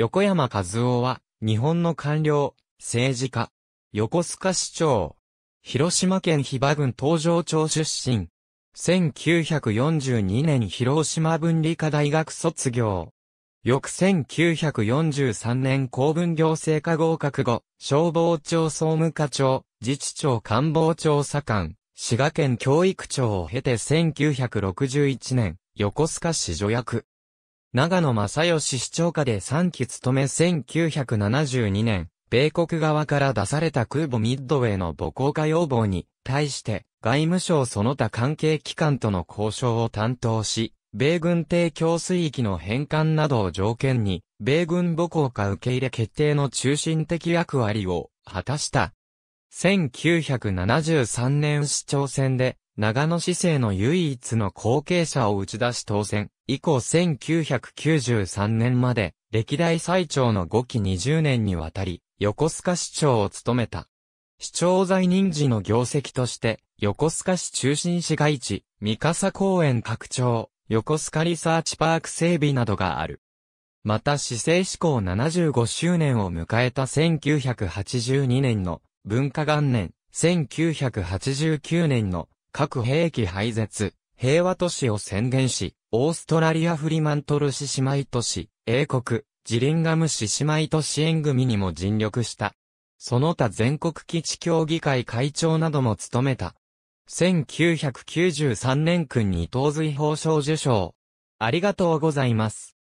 横山和夫は、日本の官僚、政治家、横須賀市長、広島県被馬郡東城町出身。1942年広島文理科大学卒業。翌1943年公文行政科合格後、消防庁総務課長、自治庁官房調査官、滋賀県教育庁を経て1961年、横須賀市助役、長野正義市長下で3期務め1972年、米国側から出された空母ミッドウェイの母港化要望に、対して、外務省その他関係機関との交渉を担当し、米軍提供水域の返還などを条件に、米軍母港化受け入れ決定の中心的役割を果たした。1973年市長選で、長野市政の唯一の後継者を打ち出し当選。以降1993年まで、歴代最長の5期20年にわたり、横須賀市長を務めた。市長在任時の業績として、横須賀市中心市街地、三笠公園拡張、横須賀リサーチパーク整備などがある。また市政施行75周年を迎えた1982年の文化元年、1989年の核兵器廃絶、平和都市を宣言し、オーストラリアフリマントル市姉妹都市、英国、ジリンガム市姉妹都市縁組にも尽力した。その他全国基地協議会会長なども務めた。1993年君に東髄法賞受賞。ありがとうございます。